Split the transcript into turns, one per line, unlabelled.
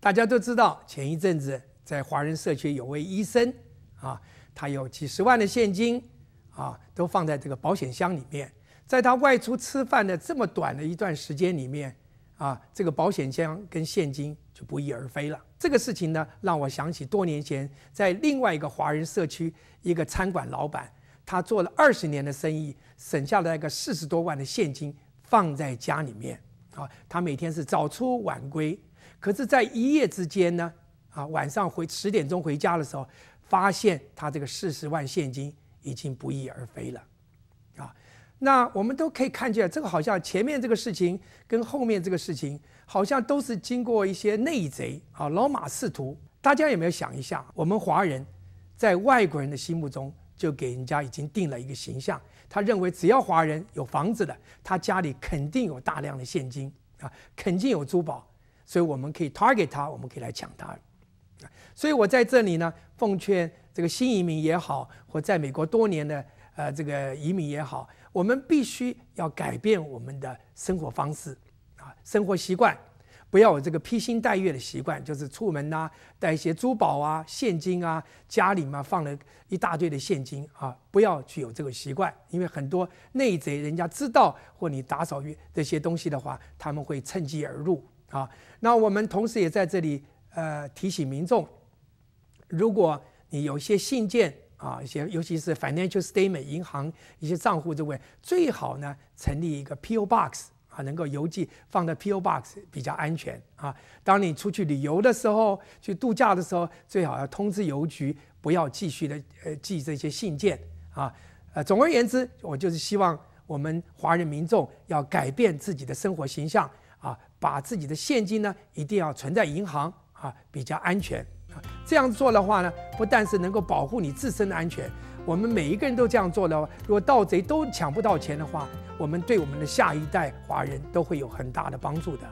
大家都知道，前一阵子在华人社区有位医生，啊，他有几十万的现金，啊，都放在这个保险箱里面。在他外出吃饭的这么短的一段时间里面，啊，这个保险箱跟现金就不翼而飞了。这个事情呢，让我想起多年前在另外一个华人社区，一个餐馆老板，他做了二十年的生意，省下来一个四十多万的现金放在家里面，啊，他每天是早出晚归。可是，在一夜之间呢，啊，晚上回十点钟回家的时候，发现他这个四十万现金已经不翼而飞了，啊，那我们都可以看见，这个好像前面这个事情跟后面这个事情好像都是经过一些内贼，啊，老马仕途。大家有没有想一下，我们华人在外国人的心目中就给人家已经定了一个形象，他认为只要华人有房子的，他家里肯定有大量的现金啊，肯定有珠宝。所以我们可以 target 它，我们可以来抢它。所以我在这里呢，奉劝这个新移民也好，或在美国多年的呃这个移民也好，我们必须要改变我们的生活方式啊，生活习惯，不要有这个披星戴月的习惯，就是出门呐带一些珠宝啊、现金啊，家里嘛放了一大堆的现金啊，不要去有这个习惯，因为很多内贼人家知道，或你打扫这些东西的话，他们会趁机而入。啊，那我们同时也在这里，呃，提醒民众，如果你有一些信件啊，一些尤其是 financial statement 银行一些账户之外，最好呢成立一个 P O Box 啊，能够邮寄放在 P O Box 比较安全啊。当你出去旅游的时候，去度假的时候，最好要通知邮局，不要继续的呃寄这些信件啊。呃，总而言之，我就是希望我们华人民众要改变自己的生活形象。啊，把自己的现金呢，一定要存在银行啊，比较安全。啊。这样做的话呢，不但是能够保护你自身的安全，我们每一个人都这样做了，如果盗贼都抢不到钱的话，我们对我们的下一代华人都会有很大的帮助的。